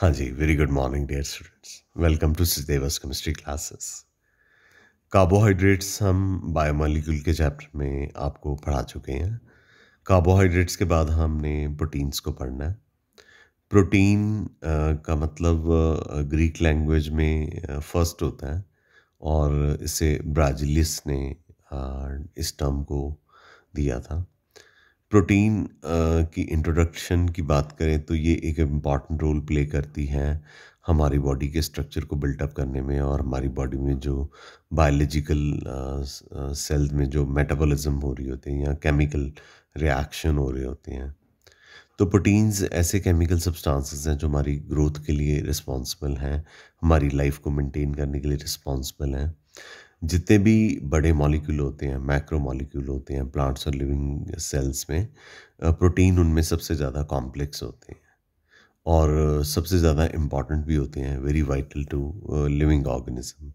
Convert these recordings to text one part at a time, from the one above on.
हाँ जी very good morning dear students welcome to सिदेवस केमिस्ट्री क्लासेस कार्बोहाइड्रेट्स हम बायोमोलिक्यूल के चैप्टर में आपको पढ़ा चुके हैं कार्बोहाइड्रेट्स के बाद हमने प्रोटीन्स को पढ़ना है प्रोटीन का मतलब ग्रीक लैंग्वेज में फर्स्ट होता है और इसे ब्राजिलिस ने इस टर्म को दिया था प्रोटीन की इंट्रोडक्शन की बात करें तो ये एक इम्पॉर्टेंट रोल प्ले करती हैं हमारी बॉडी के स्ट्रक्चर को बिल्टअप करने में और हमारी बॉडी में जो बायोलॉजिकल सेल्स में जो मेटाबॉलिज्म हो रही होती है या केमिकल रिएक्शन हो रहे होते हैं तो प्रोटीन्स ऐसे केमिकल सब्सटेंसेस हैं जो हमारी ग्रोथ के लिए रिस्पॉन्सिबल हैं हमारी लाइफ को मेंटेन करने के लिए रिस्पॉन्सिबल हैं जितने भी बड़े मॉलिक्यूल होते हैं मैक्रो मॉलिक्यूल होते हैं प्लांट्स और लिविंग सेल्स में प्रोटीन उनमें सबसे ज़्यादा कॉम्प्लेक्स होते हैं और सबसे ज़्यादा इम्पॉर्टेंट भी होते हैं very vital to living organism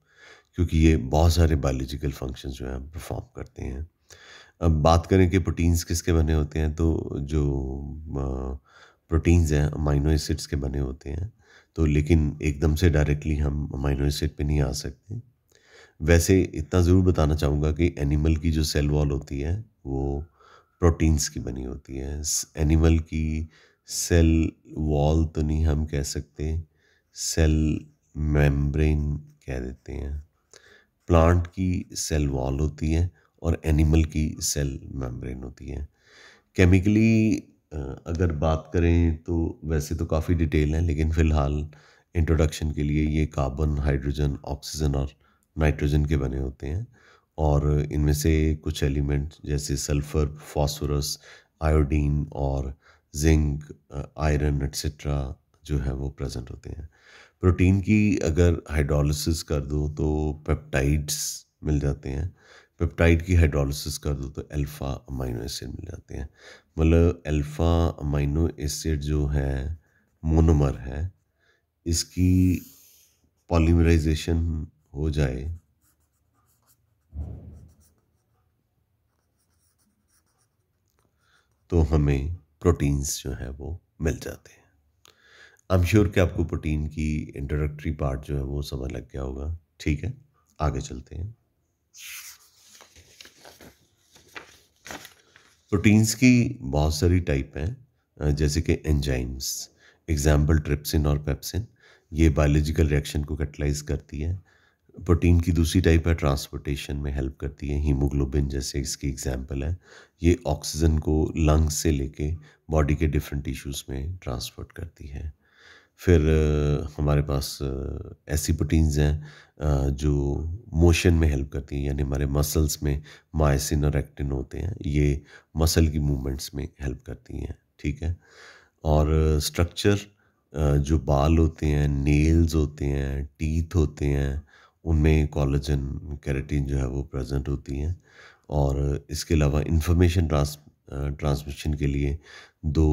क्योंकि ये बहुत सारे बायोलॉजिकल फंक्शन जो हैं परफॉर्म करते हैं अब बात करें कि प्रोटीन्स किसके बने होते हैं तो जो प्रोटीन्स हैं अमाइनो एसिड्स के बने होते हैं तो लेकिन एकदम से डायरेक्टली हम अमाइनो एसिड पे नहीं आ सकते वैसे इतना ज़रूर बताना चाहूँगा कि एनिमल की जो सेल वॉल होती है वो प्रोटीन्स की बनी होती है एनिमल की सेल वॉल तो नहीं हम कह सकते सेल मेम्ब्रेन कह देते हैं प्लांट की सेल वॉल होती है और एनिमल की सेल मेम्ब्रेन होती है केमिकली अगर बात करें तो वैसे तो काफ़ी डिटेल है लेकिन फ़िलहाल इंट्रोडक्शन के लिए ये कार्बन हाइड्रोजन ऑक्सीजन और नाइट्रोजन के बने होते हैं और इनमें से कुछ एलिमेंट जैसे सल्फर फॉस्फोरस आयोडीन और जिंक आयरन एट्सट्रा जो है वो प्रेजेंट होते हैं प्रोटीन की अगर हाइड्रोलिसिस कर दो तो पेप्टाइड्स मिल जाते हैं पेप्टाइड की हाइड्रोलिसिस कर दो तो अल्फ़ा अमाइनो एसिड मिल जाते हैं मतलब अल्फ़ा अमाइनो एसिड जो है मोनोमर है इसकी पॉलीमराइजेशन हो जाए तो हमें प्रोटीन्स जो है वो मिल जाते हैं आई एम श्योर कि आपको प्रोटीन की इंट्रोडक्टरी पार्ट जो है वो समझ लग गया होगा ठीक है आगे चलते हैं प्रोटीन्स की बहुत सारी टाइप हैं जैसे कि एंजाइम्स एग्जाम्पल ट्रिप्सिन और पेप्सिन ये बायोलॉजिकल रिएक्शन को कैटलाइज करती है प्रोटीन की दूसरी टाइप है ट्रांसपोर्टेशन में हेल्प करती है हीमोग्लोबिन जैसे इसकी एग्जांपल है ये ऑक्सीजन को लंग्स से लेके बॉडी के डिफरेंट टिश्यूज़ में ट्रांसपोर्ट करती है फिर हमारे पास ऐसी प्रोटीन्स हैं जो मोशन में हेल्प करती हैं यानी हमारे मसल्स में मायसिन और एक्टिन होते हैं ये मसल की मूवमेंट्स में हेल्प करती हैं ठीक है और स्ट्रक्चर जो बाल होते हैं नेल्स होते हैं टीथ होते हैं उनमें कॉलेजन कैरेटीन जो है वो प्रेजेंट होती हैं और इसके अलावा इंफॉर्मेशन ट्रांस ट्रांसमिशन के लिए दो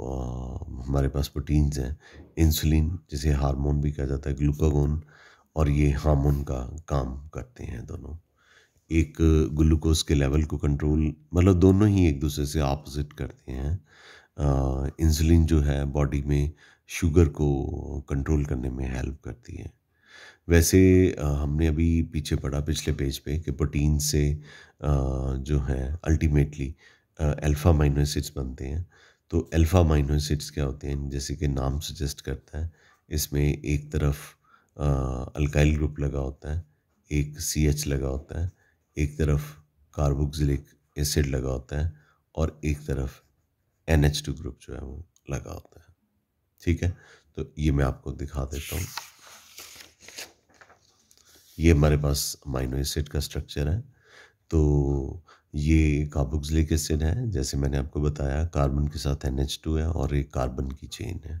आ, हमारे पास प्रोटीन्स हैं इंसुलिन जिसे हार्मोन भी कहा जाता है ग्लूकागोन और ये हार्मोन का काम करते हैं दोनों एक ग्लूकोज के लेवल को कंट्रोल मतलब दोनों ही एक दूसरे से ऑपोजिट करते हैं इंसुलिन जो है बॉडी में शुगर को कंट्रोल करने में हेल्प करती है वैसे हमने अभी पीछे पढ़ा पिछले पेज पे कि प्रोटीन से जो है अल्टीमेटली अल्फ़ा माइनो एसिड्स बनते हैं तो अल्फ़ा माइनो एसिड्स क्या होते हैं जैसे कि नाम सजेस्ट करता है इसमें एक तरफ अल्काइल ग्रुप लगा होता है एक सी एच लगा होता है एक तरफ कार्बोक्सिलिक एसिड लगा होता है और एक तरफ एन एच टू ग्रुप जो है वो लगा होता है ठीक है तो ये मैं आपको दिखा देता हूँ ये हमारे पास अमाइनो एसिड का स्ट्रक्चर है तो ये कार्बोक्सिलिक एसिड है जैसे मैंने आपको बताया कार्बन के साथ एन है और एक कार्बन की चेन है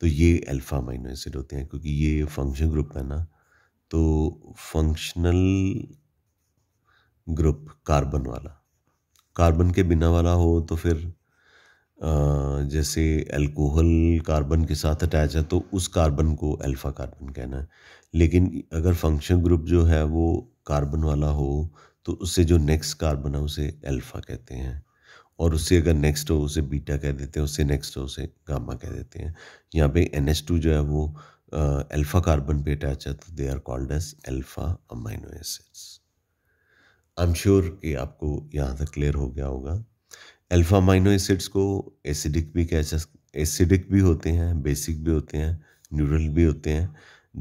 तो ये अल्फ़ा अमाइनो एसिड होते हैं क्योंकि ये फंक्शन ग्रुप है ना तो फंक्शनल ग्रुप कार्बन वाला कार्बन के बिना वाला हो तो फिर जैसे अल्कोहल कार्बन के साथ अटैच है तो उस कार्बन को अल्फ़ा कार्बन कहना है लेकिन अगर फंक्शन ग्रुप जो है वो कार्बन वाला हो तो उससे जो नेक्स्ट कार्बन है उसे अल्फ़ा कहते हैं और उससे अगर नेक्स्ट हो उसे बीटा कह देते हैं उससे नेक्स्ट हो उसे गामा कह देते हैं यहाँ पे एन जो है वो अल्फ़ा कार्बन पे अटैच है तो they are called as alpha amino acids I am sure कि आपको यहाँ तक क्लियर हो गया होगा अल्फ़ा माइनो एसिड्स को एसिडिक भी कह एसिडिक भी होते हैं बेसिक भी होते हैं न्यूट्रल भी होते हैं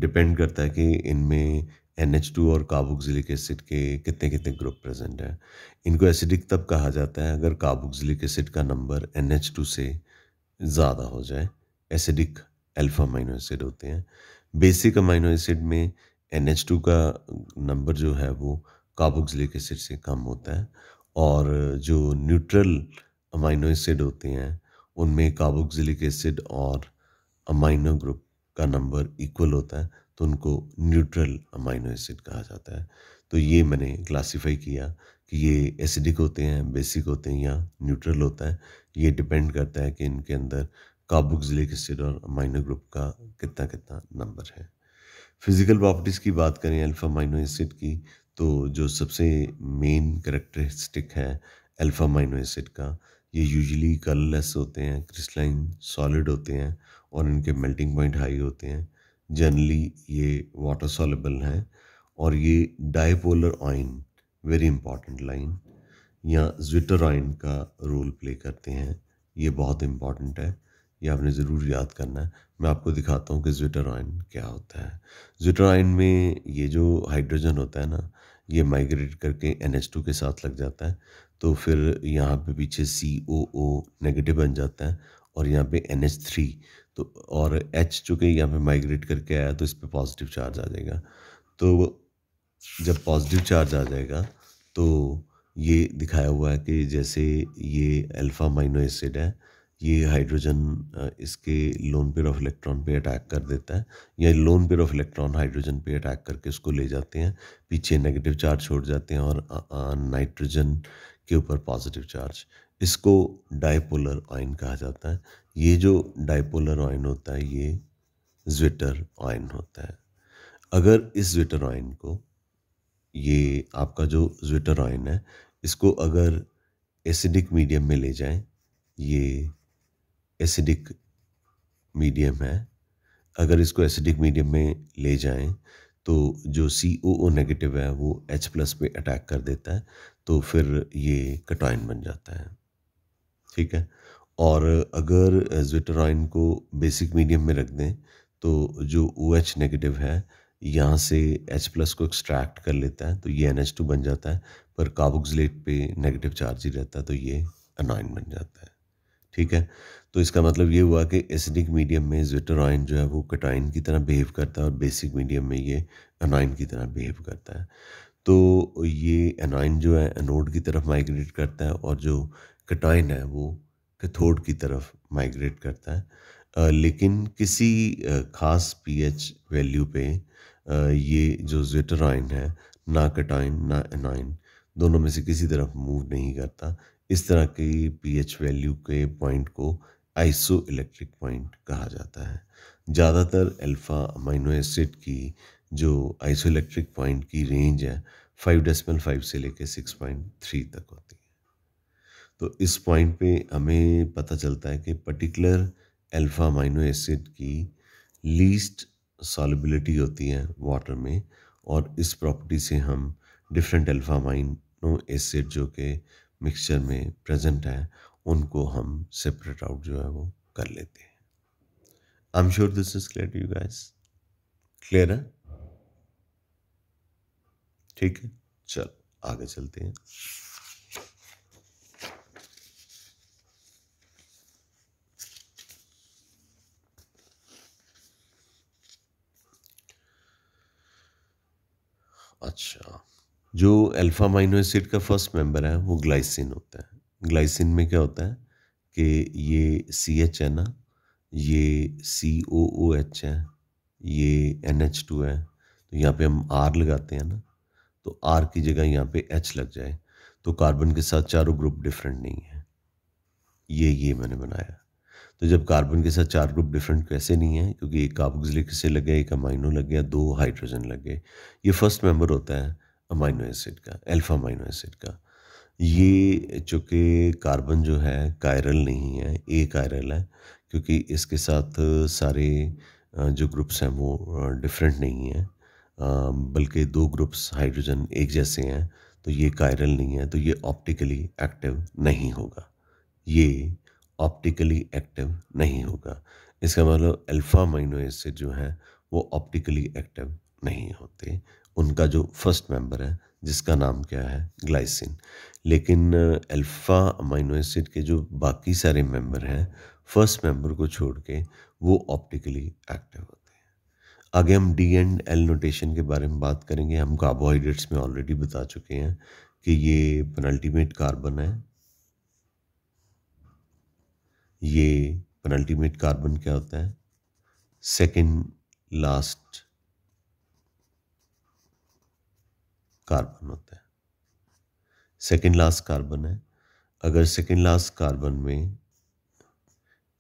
डिपेंड करता है कि इनमें एन एच टू और कार्बोक्सिलिक एसिड के कितने कितने ग्रुप प्रेजेंट हैं इनको एसिडिक तब कहा जाता है अगर कार्बोक्सिलिक एसिड का नंबर एन एच टू से ज़्यादा हो जाए एसिडिक अल्फा माइनो एसिड होते हैं बेसिक अमाइनो एसिड में एन एच टू का नंबर जो है वो कार्बोक्सिलिक एसिड से कम होता है और जो न्यूट्रल अमाइनो एसिड होते हैं उनमें कार्बोक्सिलिक एसिड और अमाइनो ग्रुप का नंबर इक्वल होता है तो उनको न्यूट्रल अमाइनो एसिड कहा जाता है तो ये मैंने क्लासिफाई किया कि ये एसिडिक होते हैं बेसिक होते हैं या न्यूट्रल होता है ये डिपेंड करता है कि इनके अंदर कार्बोक्सिलिक एसिड और अमाइनो ग्रुप का कितना कितना नंबर है फिज़िकल प्रॉपर्टीज़ की बात करें अल्फा अमाइनो एसिड की तो जो सबसे मेन करेक्टरिस्टिक है अल्फ़ा माइनो एसिड का ये यूजली कलरलेस होते हैं क्रिस्टलाइन सॉलिड होते हैं और इनके मेल्टिंग पॉइंट हाई होते हैं जनरली ये वाटर सॉलेबल हैं और ये dipolar ion very important line या ज्विटर ऑइन का रोल प्ले करते हैं ये बहुत इम्पॉर्टेंट है ये आपने ज़रूर याद करना है मैं आपको दिखाता हूँ कि ज्विटर ऑइन क्या होता है ज्विटर ऑइन में ये जो हाइड्रोजन होता है ना ये माइग्रेट करके एन टू के साथ लग जाता है तो फिर यहाँ पे पीछे सी ओ ओ नेगेटिव बन जाता है और यहाँ पे एन एच थ्री तो और एच चूँकि यहाँ पे माइग्रेट करके आया तो इस पर पॉजिटिव चार्ज आ जाएगा तो जब पॉजिटिव चार्ज आ जाएगा तो ये दिखाया हुआ है कि जैसे ये अल्फ़ा माइनो एसिड है ये हाइड्रोजन इसके लोन पेयर ऑफ इलेक्ट्रॉन पे अटैक कर देता है या lone pair of electron hydrogen पे अटैक करके उसको ले जाते हैं पीछे नेगेटिव चार्ज छोड़ जाते हैं और नाइट्रोजन के ऊपर पॉजिटिव चार्ज इसको डाइपोलर आयन कहा जाता है ये जो डाइपोलर आयन होता है ये ज्विटर आयन होता है अगर इस ज्विटर आयन को ये आपका जो ज्विटर आयन है इसको अगर एसिडिक मीडियम में ले जाएं ये एसिडिक मीडियम है अगर इसको एसिडिक मीडियम में ले जाएं तो जो सी ओ ओ नेगेटिव है वो एच प्लस पे अटैक कर देता है तो फिर ये कटॉइन बन जाता है ठीक है और अगर ज्विटरॉइन को बेसिक मीडियम में रख दें तो जो ओ एच नेगेटिव है यहाँ से एच प्लस को एक्सट्रैक्ट कर लेता है तो ये एन एच टू बन जाता है पर कार्बोक्सिलेट पे नेगेटिव चार्ज ही रहता है तो ये अनॉइन बन जाता है ठीक है तो इसका मतलब ये हुआ कि एसिडिक मीडियम में जेटोराइन जो है वो कटाइन की तरह बिहेव करता है और बेसिक मीडियम में ये अनाइन की तरह बिहेव करता है तो ये अनाइन जो है एनोड की तरफ माइग्रेट करता है और जो कटाइन है वो कैथोड की तरफ माइग्रेट करता है लेकिन किसी ख़ास पीएच वैल्यू पे ये जो जेटराइन है ना कटाइन ना एनाइन दोनों में से किसी तरफ मूव नहीं करता इस तरह की पीएच वैल्यू के पॉइंट को आइसो इलेक्ट्रिक पॉइंट कहा जाता है ज़्यादातर अल्फ़ा अमाइनो एसिड की जो आइसो इलेक्ट्रिक पॉइंट की रेंज है फाइव डेसमल फाइव से लेकर सिक्स पॉइंट थ्री तक होती है तो इस पॉइंट पे हमें पता चलता है कि पर्टिकुलर अल्फ़ा अमाइनो एसिड की लीस्ट सॉलिबिलिटी होती है वाटर में और इस प्रॉपर्टी से हम डिफरेंट अल्फ़ा अमाइनो एसिड जो कि मिक्सचर में प्रेजेंट है उनको हम सेपरेट आउट जो है वो कर लेते हैं I am sure this is clear to you guys clear है ठीक है चल आगे चलते हैं अच्छा जो अल्फा माइनो एसिड का फर्स्ट मेंबर है वो ग्लाइसिन होता है ग्लाइसिन में क्या होता है कि ये सी एच है ना ये सी ओ ओ एच है ये एन एच टू है तो यहाँ पे हम आर लगाते हैं ना तो आर की जगह यहाँ पे एच लग जाए तो कार्बन के साथ चारों ग्रुप डिफरेंट नहीं है ये ये मैंने बनाया तो जब कार्बन के साथ चार ग्रुप डिफरेंट कैसे नहीं है क्योंकि एक कार्बोक्सिलिक एसिड लग गया एक अमाइनो लग गया दो हाइड्रोजन लग गए ये फर्स्ट मेंबर होता है अमाइनो एसिड का एल्फा अमाइनो एसिड का ये चूँकि कार्बन जो है कायरल नहीं है ए कायरल है क्योंकि इसके साथ सारे जो ग्रुप्स हैं वो डिफरेंट नहीं हैं बल्कि दो ग्रुप्स हाइड्रोजन एक जैसे हैं तो ये कायरल नहीं है तो ये ऑप्टिकली एक्टिव नहीं होगा ये ऑप्टिकली एक्टिव नहीं होगा इसका मतलब अल्फ़ा माइनो एसिड जो है वो ऑप्टिकली एक्टिव नहीं होते उनका जो फर्स्ट मेंबर है जिसका नाम क्या है ग्लाइसिन लेकिन अल्फ़ा अमाइनो एसिड के जो बाकी सारे मेंबर हैं फर्स्ट मेंबर को छोड़ के वो ऑप्टिकली एक्टिव होते हैं आगे हम डी एंड एल नोटेशन के बारे में बात करेंगे हम कार्बोहाइड्रेट्स में ऑलरेडी बता चुके हैं कि ये पेनल्टीमेट कार्बन है ये पेनल्टीमेट कार्बन क्या होता है सेकेंड लास्ट कार्बन होता है सेकेंड लास्ट कार्बन है अगर सेकेंड लास्ट कार्बन में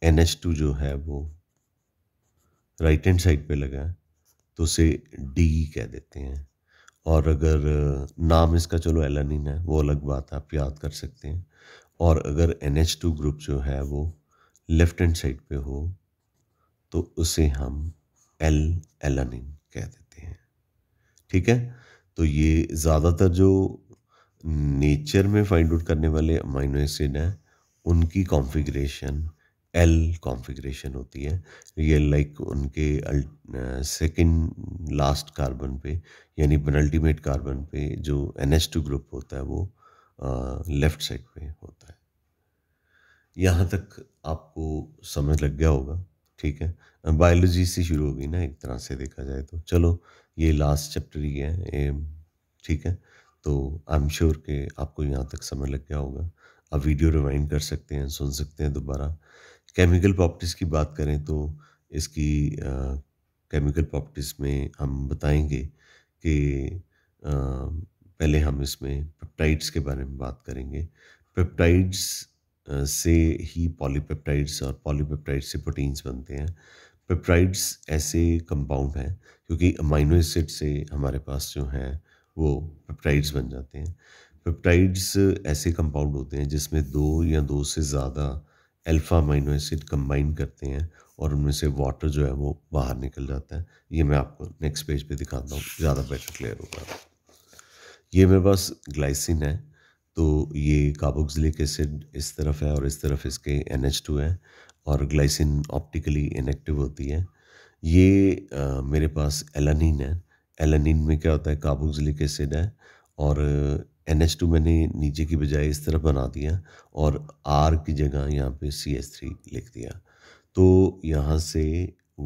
एन एच टू जो है वो राइट हैंड साइड पे लगा है तो उसे डी कह देते हैं और अगर नाम इसका चलो एलानिन है वो अलग बात है आप याद कर सकते हैं और अगर एन एच टू ग्रुप जो है वो लेफ्ट हैंड साइड पे हो तो उसे हम एल एलानिन कह देते हैं ठीक है तो ये ज़्यादातर जो नेचर में फाइंड आउट करने वाले अमाइनो एसिड हैं उनकी कॉन्फ़िगरेशन एल कॉन्फ़िगरेशन होती है ये लाइक उनके सेकंड लास्ट कार्बन पे यानी पेनल्टीमेट कार्बन पे जो एन एस टू ग्रुप होता है वो लेफ़्ट साइड पे होता है यहाँ तक आपको समझ लग गया होगा ठीक है बायोलॉजी से शुरू होगी ना एक तरह से देखा जाए तो चलो ये लास्ट चैप्टर ही है ये ठीक है तो आई एम श्योर कि आपको यहाँ तक समय लग गया होगा आप वीडियो रिवाइंड कर सकते हैं सुन सकते हैं दोबारा केमिकल प्रॉपर्टीज़ की बात करें तो इसकी केमिकल प्रॉपर्टीज़ में हम बताएंगे कि uh, पहले हम इसमें पेप्टाइड्स के बारे में बात करेंगे पेप्टाइड्स से ही पॉलीपेप्टाइड्स और पॉलीपेप्टाइड्स से प्रोटीन्स बनते हैं पेप्टाइड्स ऐसे कंपाउंड हैं क्योंकि अमाइनो एसिड से हमारे पास जो हैं वो पेप्टाइड्स बन जाते हैं पेप्टाइड्स ऐसे कंपाउंड होते हैं जिसमें दो या दो से ज़्यादा अल्फ़ा अमाइनो एसिड कंबाइन करते हैं और उनमें से वाटर जो है वो बाहर निकल जाता है ये मैं आपको नेक्स्ट पेज पे दिखाता हूँ ज़्यादा बेटर क्लियर होगा ये मेरे पास ग्लाइसिन है तो ये कार्बोक्सिलिक एसिड इस तरफ है और इस तरफ इसके एन है और ग्लाइसिन ऑप्टिकली इनेक्टिव होती है ये आ, मेरे पास एलानिन है एलानिन में क्या होता है काबोक्सिलिक एसिड है और एन एच टू मैंने नीचे की बजाय इस तरह बना दिया और आर की जगह यहाँ पे सी एस थ्री लिख दिया तो यहाँ से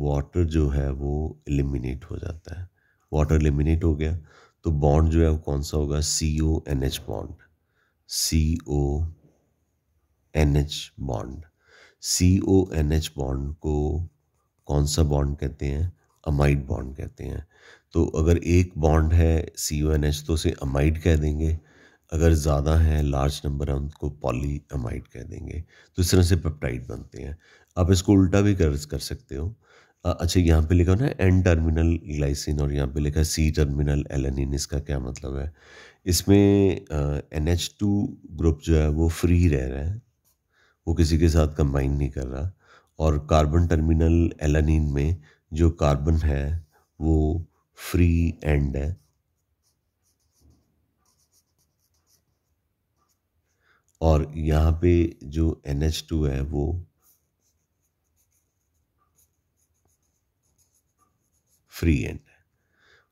वाटर जो है वो एलिमिनेट हो जाता है वाटर एलिमिनेट हो गया तो बॉन्ड जो है वो कौन सा होगा C O N H bond C O N H bond C O N H bond को कौन सा बॉन्ड कहते हैं अमाइड बॉन्ड कहते हैं तो अगर एक बॉन्ड है सी ओ एन एच तो उसे अमाइड कह देंगे अगर ज़्यादा है लार्ज नंबर है उनको पॉली अमाइड कह देंगे तो इस तरह से पेप्टाइड बनते हैं आप इसको उल्टा भी कर कर सकते हो अच्छा यहाँ पे लिखा ना एन टर्मिनल ग्लाइसिन और यहाँ पे लिखा है सी टर्मिनल एलनिन इसका क्या मतलब है इसमें एन एच टू ग्रुप जो है वो फ्री रह रहा है वो किसी के साथ कंबाइन नहीं कर रहा और कार्बन टर्मिनल एलानिन में जो कार्बन है वो फ्री एंड है और यहाँ पे जो एन एच टू है वो फ्री एंड है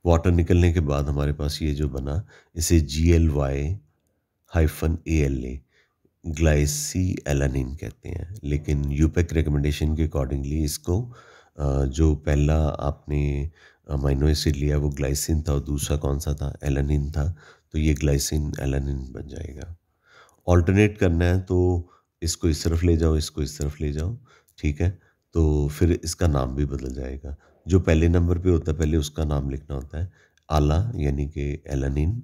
वाटर निकलने के बाद हमारे पास ये जो बना इसे G L Y hyphen A L A glycy alanine कहते हैं लेकिन यूपेक रिकमेंडेशन के अकॉर्डिंगली इसको जो पहला आपने अमाइनो एसिड लिया वो ग्लाइसिन था और दूसरा कौन सा था एलानिन था तो ये ग्लाइसिन एलानिन बन जाएगा ऑल्टरनेट करना है तो इसको इस तरफ ले जाओ इसको इस तरफ ले जाओ ठीक है तो फिर इसका नाम भी बदल जाएगा जो पहले नंबर पे होता है पहले उसका नाम लिखना होता है आला यानी कि एलानिन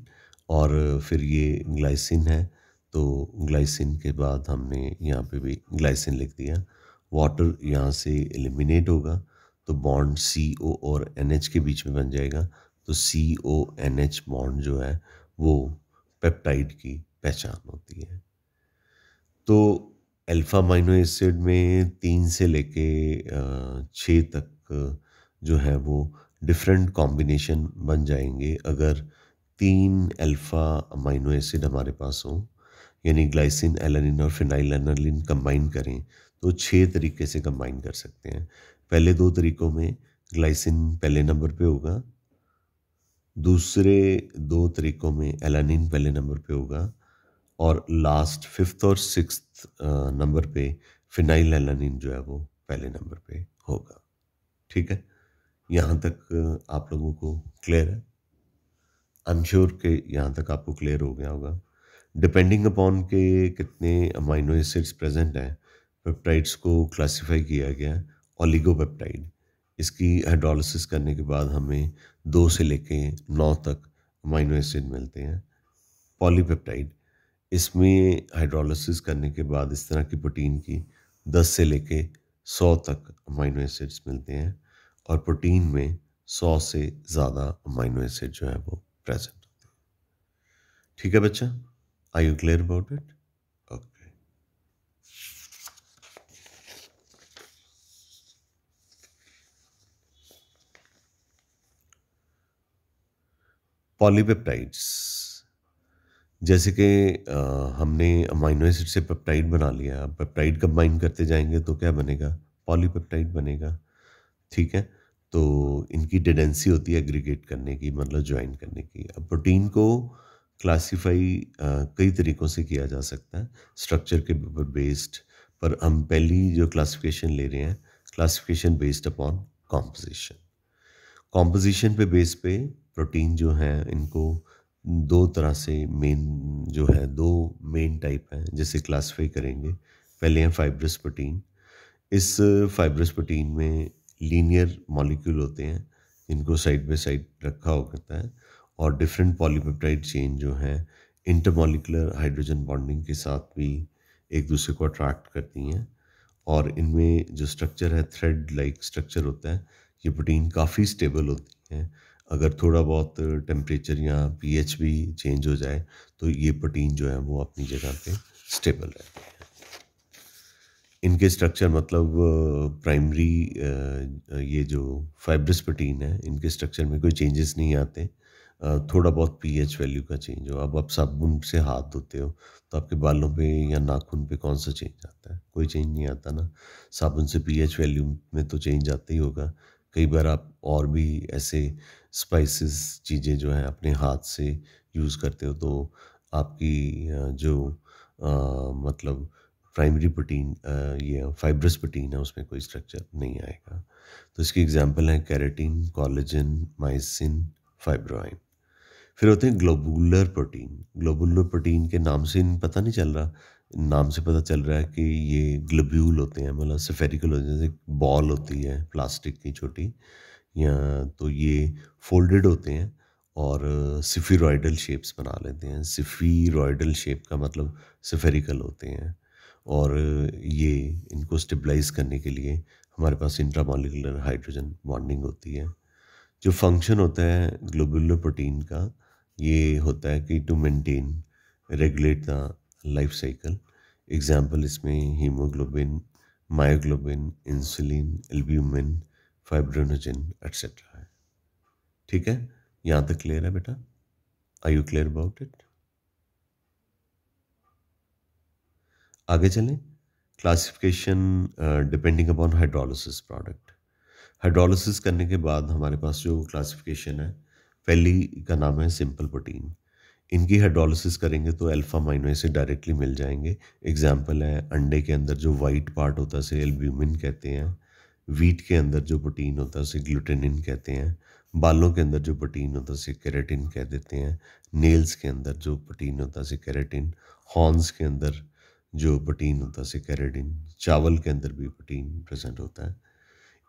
और फिर ये ग्लाइसिन है तो ग्लाइसिन के बाद हमने यहाँ पे भी ग्लाइसिन लिख दिया वाटर यहाँ से एलिमिनेट होगा तो बॉन्ड सी ओ और एन एच के बीच में बन जाएगा तो C O N H bond जो है वो पेप्टाइड की पहचान होती है तो अल्फ़ा माइनो एसिड में तीन से लेके छः तक जो है वो डिफरेंट कॉम्बिनेशन बन जाएंगे अगर तीन अल्फ़ा अमाइनो एसिड हमारे पास हों यानी ग्लाइसिन एलानिन और फिनाइल एनालिन कम्बाइन करें तो छः तरीके से कम्बाइन कर सकते हैं पहले दो तरीकों में ग्लाइसिन पहले नंबर पे होगा दूसरे दो तरीकों में एलानिन पहले नंबर पे होगा और लास्ट फिफ्थ और सिक्स नंबर पे फिनाइल एलानिन जो है वो पहले नंबर पे होगा ठीक है यहाँ तक आप लोगों को क्लियर है आई एम श्योर के यहाँ तक आपको क्लियर हो गया होगा डिपेंडिंग अपॉन के कितने अमाइनो एसिड्स प्रेजेंट हैं पेप्टाइड्स को क्लासिफाई किया गया है ओलिगोपेप्टाइड इसकी हाइड्रोलिसिस करने के बाद हमें दो से लेके नौ तक अमाइनो एसिड मिलते हैं पॉलीपेप्टाइड इसमें हाइड्रोलिसिस करने के बाद इस तरह की प्रोटीन की दस से लेके सौ तक अमाइनो एसिड्स मिलते हैं और प्रोटीन में सौ से ज़्यादा अमाइनो एसिड जो है वो प्रेजेंट होते हैं ठीक है बच्चा Are you clear about it? Okay. Polypeptides जैसे कि हमने अमाइनो एसिड से पेप्टाइड बना लिया पेप्टाइड कंबाइन करते जाएंगे तो क्या बनेगा पॉलीपेप्टाइड बनेगा ठीक है तो इनकी टेंडेंसी होती है एग्रीगेट करने की मतलब ज्वाइन करने की अब प्रोटीन को क्लासीफाई कई तरीक़ों से किया जा सकता है स्ट्रक्चर के ऊपर बेस्ड पर हम पहली जो क्लासिफिकेशन ले रहे हैं classification based upon composition composition पे बेस पे प्रोटीन जो हैं इनको दो तरह से मेन जो है दो मेन टाइप हैं जैसे क्लासिफाई करेंगे पहले हैं फाइब्रस प्रोटीन इस फाइब्रस प्रोटीन में लीनियर मॉलिक्यूल होते हैं इनको साइड बाई साइड रखा करता है और डिफरेंट पॉलीपेप्टाइड चेन जो है इंटरमोलिकुलर हाइड्रोजन बॉन्डिंग के साथ भी एक दूसरे को अट्रैक्ट करती हैं और इनमें जो स्ट्रक्चर है थ्रेड लाइक स्ट्रक्चर होता है ये प्रोटीन काफ़ी स्टेबल होती हैं अगर थोड़ा बहुत टेम्परेचर या पीएच भी चेंज हो जाए तो ये प्रोटीन जो है वो अपनी जगह पे स्टेबल रहते हैं इनके स्ट्रक्चर मतलब प्राइमरी ये जो फाइब्रस प्रोटीन है इनके स्ट्रक्चर में कोई चेंजेस नहीं आते थोड़ा बहुत पीएच वैल्यू का चेंज हो अब आप साबुन से हाथ धोते हो तो आपके बालों पे या नाखून पे कौन सा चेंज आता है कोई चेंज नहीं आता ना साबुन से पीएच वैल्यू में तो चेंज आता ही होगा कई बार आप और भी ऐसे स्पाइसेस चीज़ें जो हैं अपने हाथ से यूज़ करते हो तो आपकी जो आ, मतलब प्राइमरी प्रोटीन ये फाइब्रस प्रोटीन है उसमें कोई स्ट्रक्चर नहीं आएगा तो इसकी एग्जांपल है कैरेटीन कॉलेजन माइसिन फाइब्रोइन फिर होते हैं ग्लोबुलर प्रोटीन ग्लोबुलर प्रोटीन के नाम से इन पता नहीं चल रहा नाम से पता चल रहा है कि ये ग्लोब्यूल होते हैं मतलब सफेरिकल होते हैं जैसे बॉल होती है प्लास्टिक की छोटी या तो ये फोल्डेड होते हैं और सिफीरॉयडल शेप्स बना लेते हैं सिफीरॉयडल शेप का मतलब सफेरिकल होते हैं और ये इनको स्टेबलाइज करने के लिए हमारे पास इंट्रामोलिकुलर हाइड्रोजन बॉन्डिंग होती है जो फंक्शन होता है ग्लोबुलर प्रोटीन का ये होता है कि to maintain regulate the life cycle example इसमें haemoglobin myoglobin insulin albumin fibrinogen etcetera है ठीक है यहाँ तक क्लियर है बेटा are you clear about it आगे चलें classification depending upon hydrolysis product hydrolysis करने के बाद हमारे पास जो क्लासिफिकेशन है पहली का नाम है सिंपल प्रोटीन इनकी हाइड्रोलिसिस करेंगे तो अल्फ़ा माइनो एसिड डायरेक्टली मिल जाएंगे एग्जाम्पल है अंडे के अंदर जो वाइट पार्ट होता है एल्ब्यूमिन कहते हैं वीट के अंदर जो प्रोटीन होता है उसे ग्लूटेनिन कहते हैं बालों के अंदर जो प्रोटीन होता है उसे कैरेटिन कह देते हैं नेल्स के अंदर जो प्रोटीन होता है उसे कैरेटिन हॉर्न्स के अंदर जो प्रोटीन होता है उसे कैरेटिन चावल के अंदर भी प्रोटीन प्रेजेंट होता है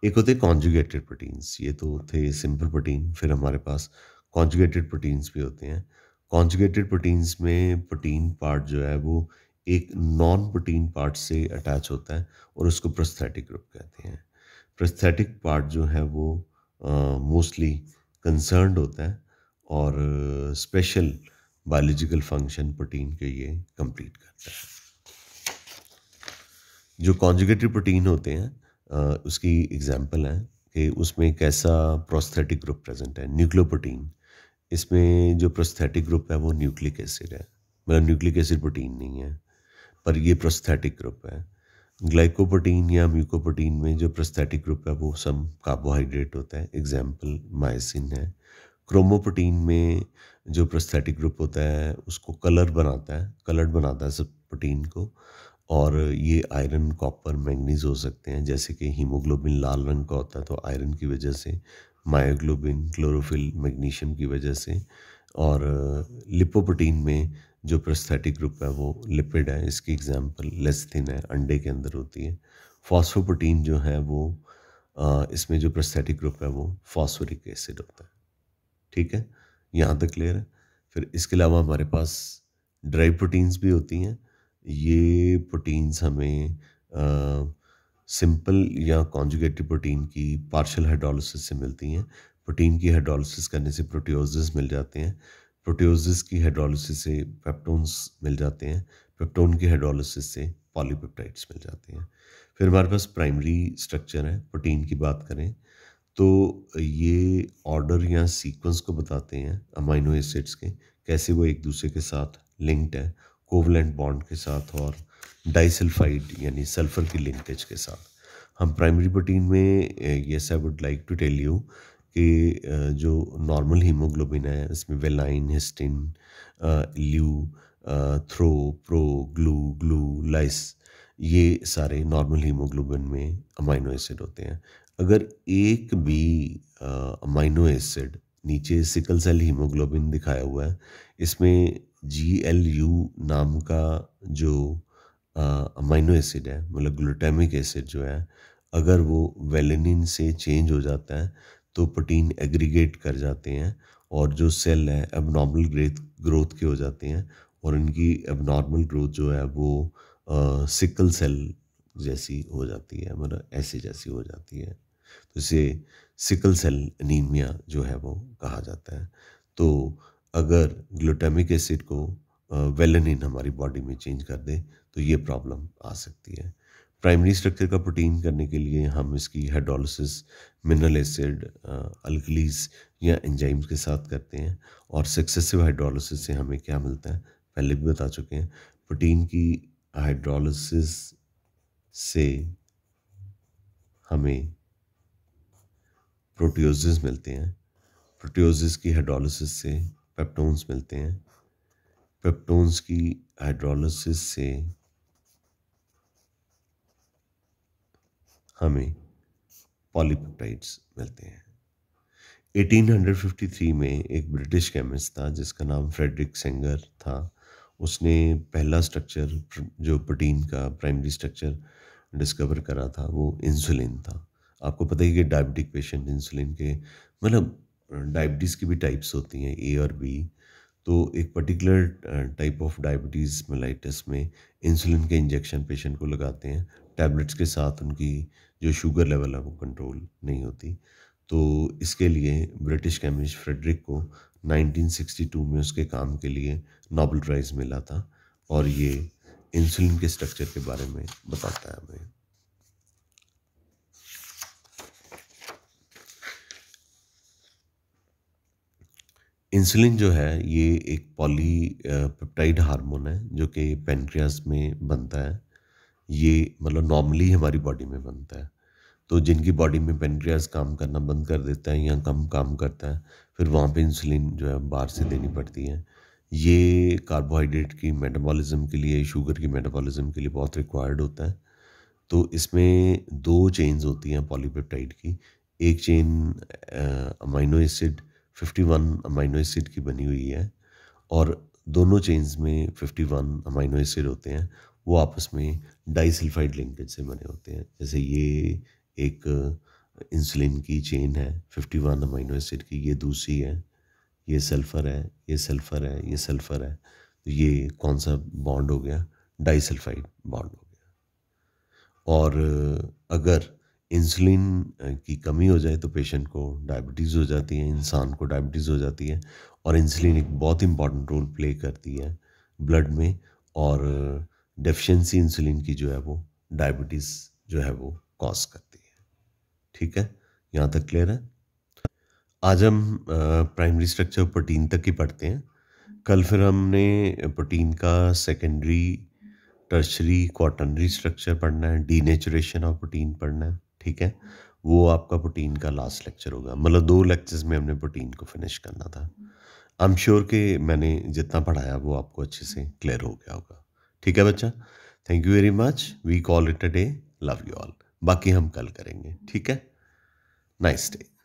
एक होते कॉन्जुगेटेड प्रोटीन्स ये तो थे सिंपल प्रोटीन फिर हमारे पास कॉन्जुगेटेड प्रोटीन्स भी होते हैं कॉन्जुगेटेड प्रोटीन्स में प्रोटीन पार्ट जो है वो एक नॉन प्रोटीन पार्ट से अटैच होता है और उसको प्रस्थेटिक ग्रुप कहते हैं प्रस्थेटिक पार्ट जो है वो मोस्टली कंसर्नड होता है और स्पेशल बायोलॉजिकल फंक्शन प्रोटीन के ये कंप्लीट करता है जो कॉन्जुगेटेड प्रोटीन होते हैं उसकी एग्जांपल है कि उसमें कैसा प्रोस्थेटिक ग्रुप प्रेजेंट है न्यूक्लियोप्रोटीन इसमें जो प्रोस्थेटिक ग्रुप है वो न्यूक्लिक एसिड है मतलब न्यूक्लिक एसिड प्रोटीन नहीं है पर ये प्रोस्थेटिक ग्रुप है ग्लाइकोप्रोटीन या म्यूकोप्रोटीन में जो प्रोस्थेटिक ग्रुप है वो सम कार्बोहाइड्रेट होता है एग्जाम्पल माइसिन है क्रोमोप्रोटीन में जो प्रोस्थेटिक ग्रुप होता है उसको कलर बनाता है कलर्ड बनाता है सब प्रोटीन को और ये आयरन कॉपर मैंगनीज हो सकते हैं जैसे कि हीमोग्लोबिन लाल रंग का होता है तो आयरन की वजह से मायोग्लोबिन क्लोरोफिल मैग्नीशियम की वजह से और लिपोप्रोटीन में जो प्रस्थेटिक ग्रुप है वो लिपिड है इसकी एग्जांपल लेस्थिन है अंडे के अंदर होती है फॉस्फोप्रोटीन जो है वो इसमें जो प्रस्थेटिक ग्रुप है वो फॉस्फोरिक एसिड होता है ठीक है यहाँ तक क्लियर है फिर इसके अलावा हमारे पास ड्राई प्रोटीन्स भी होती हैं ये प्रोटीन्स हमें सिंपल या कॉन्जुगेटिव प्रोटीन की पार्शियल हाइड्रोलिसिस से मिलती हैं प्रोटीन की हाइड्रोलिसिस करने से प्रोटियोजेस मिल जाते हैं प्रोटियोजेस की हाइड्रोलिसिस से पेप्टोन्स मिल जाते हैं पेप्टोन की हाइड्रोलिसिस से पॉलीपेप्टाइड्स मिल जाते हैं फिर हमारे पास प्राइमरी स्ट्रक्चर है प्रोटीन की बात करें तो ये ऑर्डर या सीक्वेंस को बताते हैं अमाइनो एसिड्स के कैसे वो एक दूसरे के साथ लिंक्ड है कोवलेंट बॉन्ड के साथ और डाइसल्फाइड यानी सल्फर की लिंकेज के साथ हम प्राइमरी प्रोटीन में yes I would like to tell you कि जो नॉर्मल हीमोग्लोबिन है इसमें valine histidine leu thr pro glu glu lys ये सारे नॉर्मल हीमोग्लोबिन में अमाइनो एसिड होते हैं अगर एक भी अमाइनो एसिड नीचे सिकल सेल हीमोग्लोबिन दिखाया हुआ है इसमें जी एल यू नाम का जो अमाइनो एसिड है मतलब ग्लूटामिक एसिड जो है अगर वो वेलिनिन से चेंज हो जाता है तो प्रोटीन एग्रीगेट कर जाते हैं और जो सेल है एबनॉर्मल नॉर्मल ग्रोथ के हो जाते हैं और इनकी एबनॉर्मल ग्रोथ जो है वो आ, सिकल सेल जैसी हो जाती है मतलब ऐसे जैसी हो जाती है तो इसे सिकल सेल एनीमिया जो है वो कहा जाता है तो अगर ग्लूटामिक एसिड को वेलनिन हमारी बॉडी में चेंज कर दे तो ये प्रॉब्लम आ सकती है प्राइमरी स्ट्रक्चर का प्रोटीन करने के लिए हम इसकी हाइड्रोलिसिस मिनरल एसिड अल्कलीस या एंजाइम्स के साथ करते हैं और सक्सेसिव हाइड्रोलिसिस से हमें क्या मिलता है पहले भी बता चुके हैं प्रोटीन की हाइड्रोलिसिस से हमें प्रोटियोजिस मिलते हैं प्रोटियोजिस की हाइड्रोलिसिस से पेप्टोन्स मिलते हैं पेप्टोन्स की हाइड्रोलिसिस से हमें पॉलीपेप्टाइड्स मिलते हैं 1853 में एक ब्रिटिश केमिस्ट था जिसका नाम फ्रेडरिक सेंगर था उसने पहला स्ट्रक्चर जो प्रोटीन का प्राइमरी स्ट्रक्चर डिस्कवर करा था वो इंसुलिन था आपको पता ही कि डायबिटिक पेशेंट इंसुलिन के मतलब डायबिटीज़ की भी टाइप्स होती हैं ए और बी तो एक particular type of diabetes mellitus में इंसुलिन के इंजेक्शन पेशेंट को लगाते हैं टैबलेट्स के साथ उनकी जो शुगर लेवल है वो कंट्रोल नहीं होती तो इसके लिए ब्रिटिश केमिस्ट फ्रेडरिक को 1962 में उसके काम के लिए नोबल प्राइज़ मिला था और ये इंसुलिन के स्ट्रक्चर के बारे में बताता है हमें इंसुलिन जो है ये एक पॉली पेप्टाइड हार्मोन है जो कि पेनक्रियास में बनता है ये मतलब नॉर्मली हमारी बॉडी में बनता है तो जिनकी बॉडी में पेनक्रियास काम करना बंद कर देता है या कम काम करता है फिर वहाँ पे इंसुलिन जो है बाहर से देनी पड़ती है ये कार्बोहाइड्रेट की मेटाबॉलिज्म के लिए शुगर की मेटाबॉलिज्म के लिए बहुत रिक्वायर्ड होता है तो इसमें दो चेन्स होती हैं पॉलीपेप्टाइड की एक chain amino acid 51 amino acid की बनी हुई है और दोनों चेन्स में 51 अमाइनो एसिड होते हैं वो आपस में डाइसल्फाइड लिंकेज से बने होते हैं जैसे ये एक इंसुलिन uh, की चेन है 51 अमाइनो एसिड की ये दूसरी है ये सल्फ़र है ये सल्फ़र है ये सल्फ़र है तो ये कौन सा बॉन्ड हो गया डाइसल्फाइड बॉन्ड हो गया और uh, अगर इंसुलिन की कमी हो जाए तो पेशेंट को डायबिटीज़ हो जाती है इंसान को डायबिटीज़ हो जाती है और इंसुलिन एक बहुत इम्पॉर्टेंट रोल प्ले करती है ब्लड में और डेफिशिएंसी इंसुलिन की जो है वो डायबिटीज़ जो है वो कॉज करती है ठीक है यहाँ तक क्लियर है आज हम प्राइमरी स्ट्रक्चर प्रोटीन तक ही पढ़ते हैं कल फिर हमने प्रोटीन का सेकेंडरी टर्शरी क्वाटनरी स्ट्रक्चर पढ़ना है डीनेचुरेशन ऑफ प्रोटीन पढ़ना है ठीक है वो आपका प्रोटीन का लास्ट लेक्चर होगा मतलब दो लेक्चर्स में हमने प्रोटीन को फिनिश करना था आई एम श्योर कि मैंने जितना पढ़ाया वो आपको अच्छे से क्लियर हो गया होगा ठीक है बच्चा thank you very much we call it a day love you all बाकी हम कल करेंगे ठीक है नाइस nice डे